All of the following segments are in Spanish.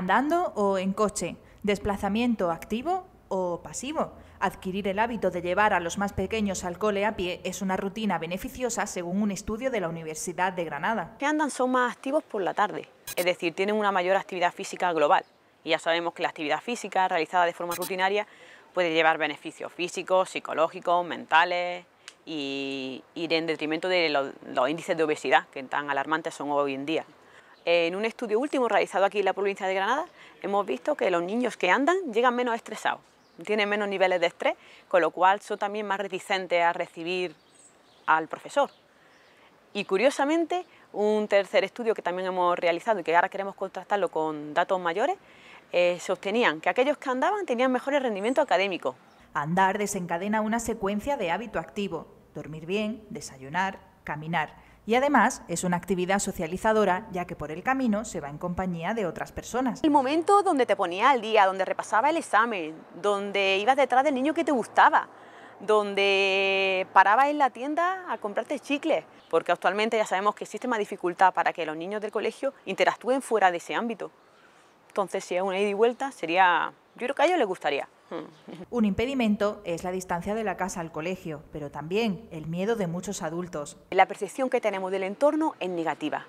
andando o en coche, desplazamiento activo o pasivo. Adquirir el hábito de llevar a los más pequeños al cole a pie es una rutina beneficiosa según un estudio de la Universidad de Granada. Que andan son más activos por la tarde, es decir, tienen una mayor actividad física global. Y ya sabemos que la actividad física realizada de forma rutinaria puede llevar beneficios físicos, psicológicos, mentales y ir en detrimento de los índices de obesidad que tan alarmantes son hoy en día en un estudio último realizado aquí en la provincia de Granada, hemos visto que los niños que andan llegan menos estresados, tienen menos niveles de estrés, con lo cual son también más reticentes a recibir al profesor. Y curiosamente, un tercer estudio que también hemos realizado y que ahora queremos contrastarlo con datos mayores, eh, sostenían que aquellos que andaban tenían mejores rendimientos académicos. Andar desencadena una secuencia de hábito activo, dormir bien, desayunar, caminar y además es una actividad socializadora, ya que por el camino se va en compañía de otras personas. El momento donde te ponía al día, donde repasaba el examen, donde ibas detrás del niño que te gustaba, donde parabas en la tienda a comprarte chicles, porque actualmente ya sabemos que existe más dificultad para que los niños del colegio interactúen fuera de ese ámbito. Entonces, si es una ida y vuelta, sería... Yo creo que a ellos les gustaría. Mm. Un impedimento es la distancia de la casa al colegio, pero también el miedo de muchos adultos. La percepción que tenemos del entorno es negativa.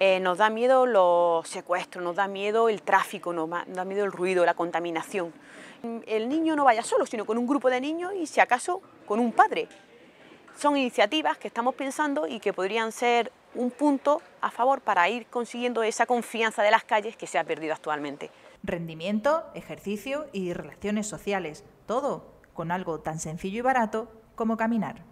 Eh, nos da miedo los secuestros, nos da miedo el tráfico, nos da miedo el ruido, la contaminación. Mm, el niño no vaya solo, sino con un grupo de niños y si acaso con un padre. Son iniciativas que estamos pensando y que podrían ser un punto a favor para ir consiguiendo esa confianza de las calles que se ha perdido actualmente. Rendimiento, ejercicio y relaciones sociales, todo con algo tan sencillo y barato como caminar.